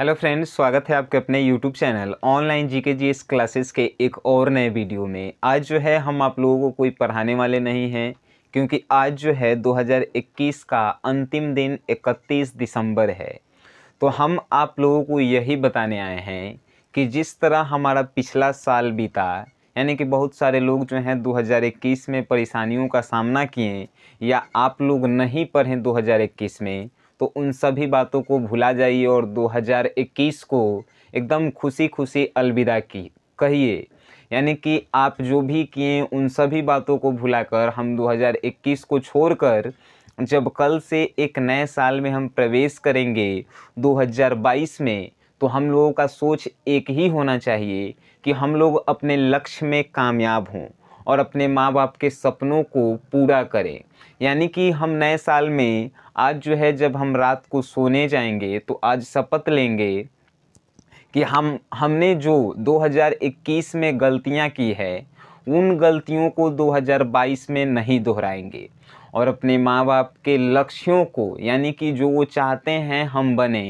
hello friends स्वागत है आपके अपने यूट्यूब चैनल ऑनलाइन जी के जी एस क्लासेस के एक और नए वीडियो में आज जो है हम आप लोगों को कोई पढ़ाने वाले नहीं हैं क्योंकि आज जो है 2021 का अंतिम दिन 31 दिसंबर है तो हम आप लोगों को यही बताने आए हैं कि जिस तरह हमारा पिछला साल बीता यानी कि बहुत सारे लोग जो हैं 2021 में परेशानियों का सामना किए या आप लोग नहीं पढ़ें 2021 में तो उन सभी बातों को भुला जाइए और 2021 को एकदम खुशी खुशी अलविदा की कहिए यानी कि आप जो भी किए उन सभी बातों को भुलाकर हम 2021 को छोड़कर जब कल से एक नए साल में हम प्रवेश करेंगे 2022 में तो हम लोगों का सोच एक ही होना चाहिए कि हम लोग अपने लक्ष्य में कामयाब हों और अपने माँ बाप के सपनों को पूरा करें यानी कि हम नए साल में आज जो है जब हम रात को सोने जाएंगे तो आज शपथ लेंगे कि हम हमने जो 2021 में गलतियाँ की है उन गलतियों को 2022 में नहीं दोहराएंगे और अपने माँ बाप के लक्ष्यों को यानी कि जो वो चाहते हैं हम बने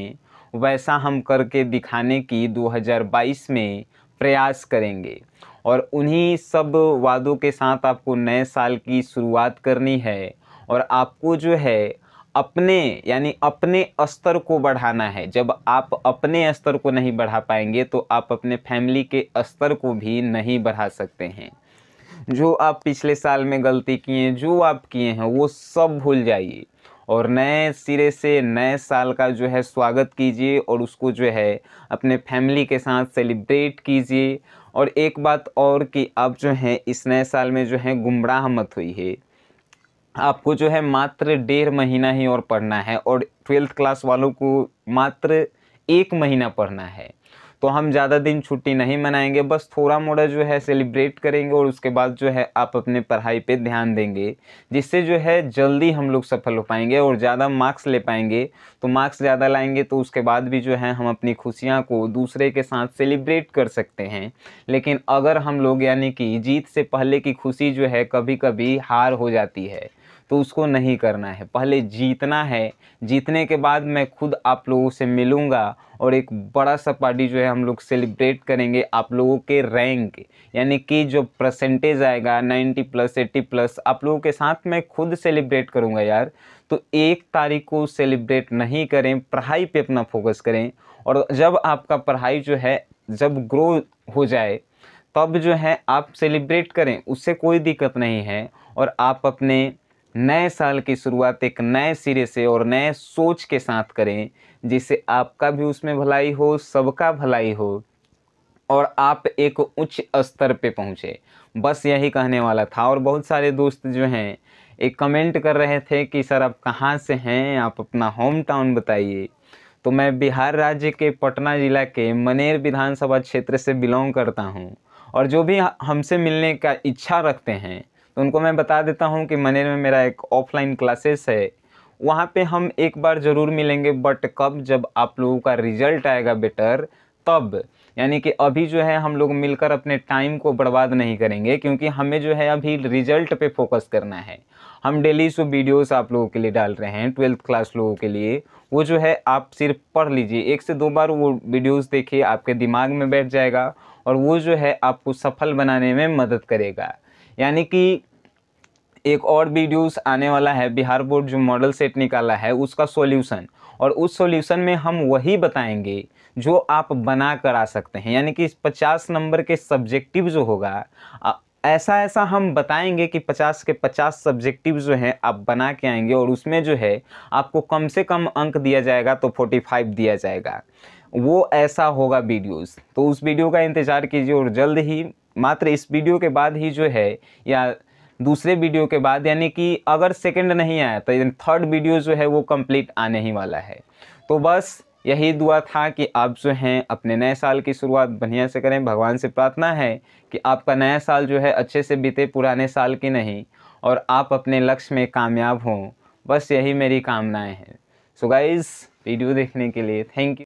वैसा हम करके दिखाने की 2022 में प्रयास करेंगे और उन्हीं सब वादों के साथ आपको नए साल की शुरुआत करनी है और आपको जो है अपने यानी अपने स्तर को बढ़ाना है जब आप अपने स्तर को नहीं बढ़ा पाएंगे तो आप अपने फैमिली के स्तर को भी नहीं बढ़ा सकते हैं जो आप पिछले साल में गलती किए जो आप किए हैं वो सब भूल जाइए और नए सिरे से नए साल का जो है स्वागत कीजिए और उसको जो है अपने फैमिली के साथ सेलिब्रेट कीजिए और एक बात और कि आप जो है इस नए साल में जो है गुमराह मत हुई है आपको जो है मात्र डेढ़ महीना ही और पढ़ना है और ट्वेल्थ क्लास वालों को मात्र एक महीना पढ़ना है तो हम ज़्यादा दिन छुट्टी नहीं मनाएंगे बस थोड़ा मोड़ा जो है सेलिब्रेट करेंगे और उसके बाद जो है आप अपने पढ़ाई पर ध्यान देंगे जिससे जो है जल्दी हम लोग सफल हो पाएंगे और ज़्यादा मार्क्स ले पाएंगे तो मार्क्स ज़्यादा लाएंगे तो उसके बाद भी जो है हम अपनी खुशियाँ को दूसरे के साथ सेलिब्रेट कर सकते हैं लेकिन अगर हम लोग यानी कि जीत से पहले की खुशी जो है कभी कभी हार हो जाती है तो उसको नहीं करना है पहले जीतना है जीतने के बाद मैं खुद आप लोगों से मिलूँगा और एक बड़ा सा पार्टी जो है हम लोग सेलिब्रेट करेंगे आप लोगों के रैंक यानी कि जो परसेंटेज आएगा 90 प्लस 80 प्लस आप लोगों के साथ मैं खुद सेलिब्रेट करूँगा यार तो एक तारीख को सेलिब्रेट नहीं करें पढ़ाई पे अपना फोकस करें और जब आपका पढ़ाई जो है जब ग्रो हो जाए तब जो है आप सेलिब्रेट करें उससे कोई दिक्कत नहीं है और आप अपने नए साल की शुरुआत एक नए सिरे से और नए सोच के साथ करें जिससे आपका भी उसमें भलाई हो सबका भलाई हो और आप एक उच्च स्तर पे पहुँचे बस यही कहने वाला था और बहुत सारे दोस्त जो हैं एक कमेंट कर रहे थे कि सर आप कहाँ से हैं आप अपना होम टाउन बताइए तो मैं बिहार राज्य के पटना ज़िला के मनेर विधानसभा क्षेत्र से बिलोंग करता हूँ और जो भी हमसे मिलने का इच्छा रखते हैं तो उनको मैं बता देता हूँ कि मनेर में मेरा एक ऑफलाइन क्लासेस है वहाँ पे हम एक बार ज़रूर मिलेंगे बट कब जब आप लोगों का रिजल्ट आएगा बेटर तब यानी कि अभी जो है हम लोग मिलकर अपने टाइम को बर्बाद नहीं करेंगे क्योंकि हमें जो है अभी रिजल्ट पे फोकस करना है हम डेली सो वीडियोस आप लोगों के लिए डाल रहे हैं ट्वेल्थ क्लास लोगों के लिए वो जो है आप सिर्फ पढ़ लीजिए एक से दो बार वो वीडियोस देखिए आपके दिमाग में बैठ जाएगा और वो जो है आपको सफल बनाने में मदद करेगा यानी कि एक और वीडियोस आने वाला है बिहार बोर्ड जो मॉडल सेट निकाला है उसका सॉल्यूशन और उस सॉल्यूशन में हम वही बताएंगे जो आप बना कर आ सकते हैं यानी कि पचास नंबर के सब्जेक्टिव जो होगा ऐसा ऐसा हम बताएंगे कि 50 के 50 सब्जेक्टिव जो हैं आप बना के आएंगे और उसमें जो है आपको कम से कम अंक दिया जाएगा तो 45 दिया जाएगा वो ऐसा होगा वीडियोस तो उस वीडियो का इंतज़ार कीजिए और जल्द ही मात्र इस वीडियो के बाद ही जो है या दूसरे वीडियो के बाद यानी कि अगर सेकंड नहीं आया तो थर्ड वीडियो जो है वो कंप्लीट आने ही वाला है तो बस यही दुआ था कि आप जो हैं अपने नए साल की शुरुआत बढ़िया से करें भगवान से प्रार्थना है कि आपका नया साल जो है अच्छे से बीते पुराने साल की नहीं और आप अपने लक्ष्य में कामयाब हों बस यही मेरी कामनाएं हैं सो गाइज़ वीडियो देखने के लिए थैंक यू